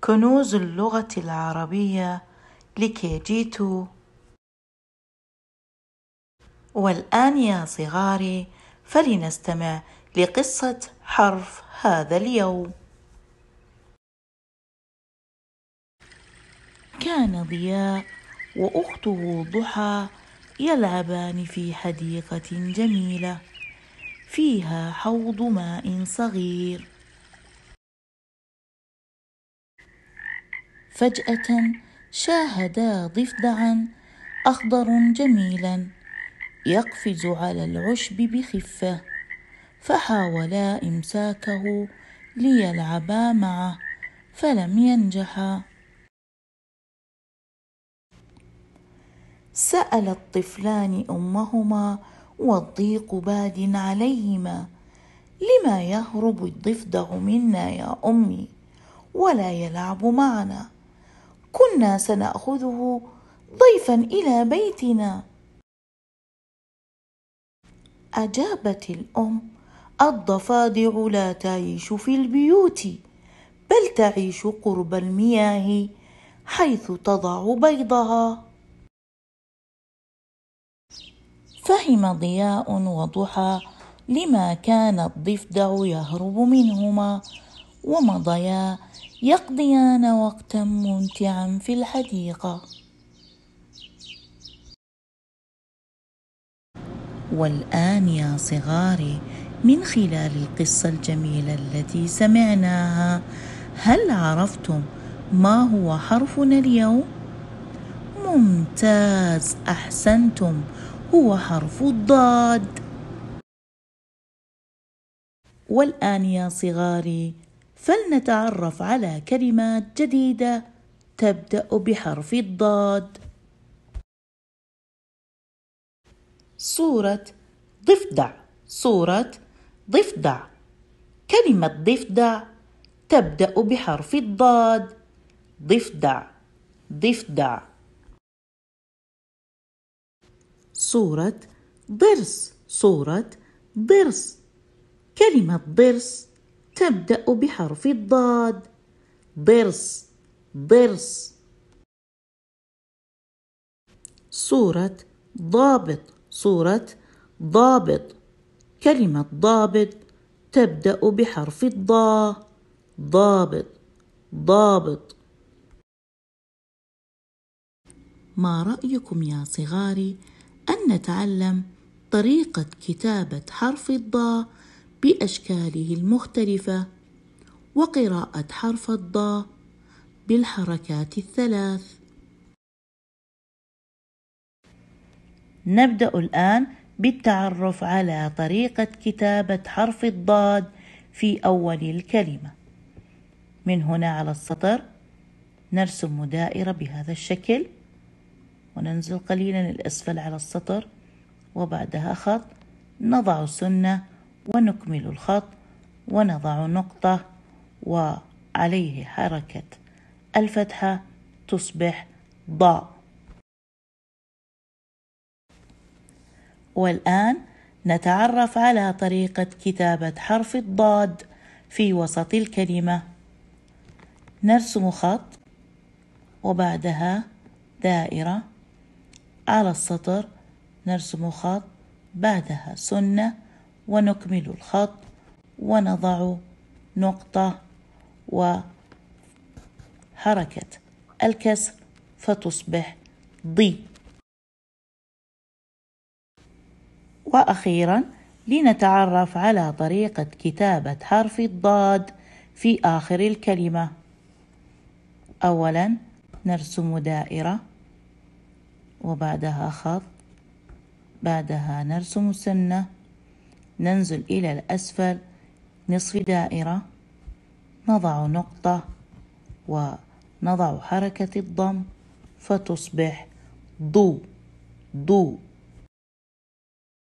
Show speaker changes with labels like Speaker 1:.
Speaker 1: كنوز اللغة العربية لكي والآن يا صغاري فلنستمع لقصة حرف هذا اليوم كان ضياء وأخته ضحى يلعبان في حديقة جميلة فيها حوض ماء صغير فجاه شاهدا ضفدعا اخضر جميلا يقفز على العشب بخفه فحاولا امساكه ليلعبا معه فلم ينجحا سال الطفلان امهما والضيق باد عليهما لما يهرب الضفدع منا يا امي ولا يلعب معنا كنا سنأخذه ضيفا إلى بيتنا أجابت الأم الضفادع لا تعيش في البيوت بل تعيش قرب المياه حيث تضع بيضها فهم ضياء وضحى لما كان الضفدع يهرب منهما ومضيا يقضيان وقتا ممتعا في الحديقة والآن يا صغاري من خلال القصة الجميلة التي سمعناها هل عرفتم ما هو حرفنا اليوم؟ ممتاز أحسنتم هو حرف الضاد والآن يا صغاري فلنتعرف على كلمات جديدة تبدأ بحرف الضاد صورة ضفدع صورة ضفدع كلمة ضفدع تبدأ بحرف الضاد ضفدع ضفدع صورة ضرس صورة ضرس كلمة ضرس تبدأ بحرف الضاد ضرس ضرس صورة ضابط صورة ضابط كلمة ضابط تبدأ بحرف الضاء ضابط ضابط ما رأيكم يا صغاري أن نتعلم طريقة كتابة حرف الضاء بأشكاله المختلفة وقراءة حرف الضاء بالحركات الثلاث نبدأ الآن بالتعرف على طريقة كتابة حرف الضاد في أول الكلمة من هنا على السطر نرسم دائرة بهذا الشكل وننزل قليلا الأسفل على السطر وبعدها خط نضع سنة ونكمل الخط ونضع نقطة وعليه حركة الفتحة تصبح ضاء والآن نتعرف على طريقة كتابة حرف الضاد في وسط الكلمة نرسم خط وبعدها دائرة على السطر نرسم خط بعدها سنة ونكمل الخط ونضع نقطة وحركة الكسر فتصبح ضي وأخيرا لنتعرف على طريقة كتابة حرف الضاد في آخر الكلمة أولا نرسم دائرة وبعدها خط بعدها نرسم سنه ننزل إلى الأسفل نصف دائرة نضع نقطة ونضع حركة الضم فتصبح ضو ضو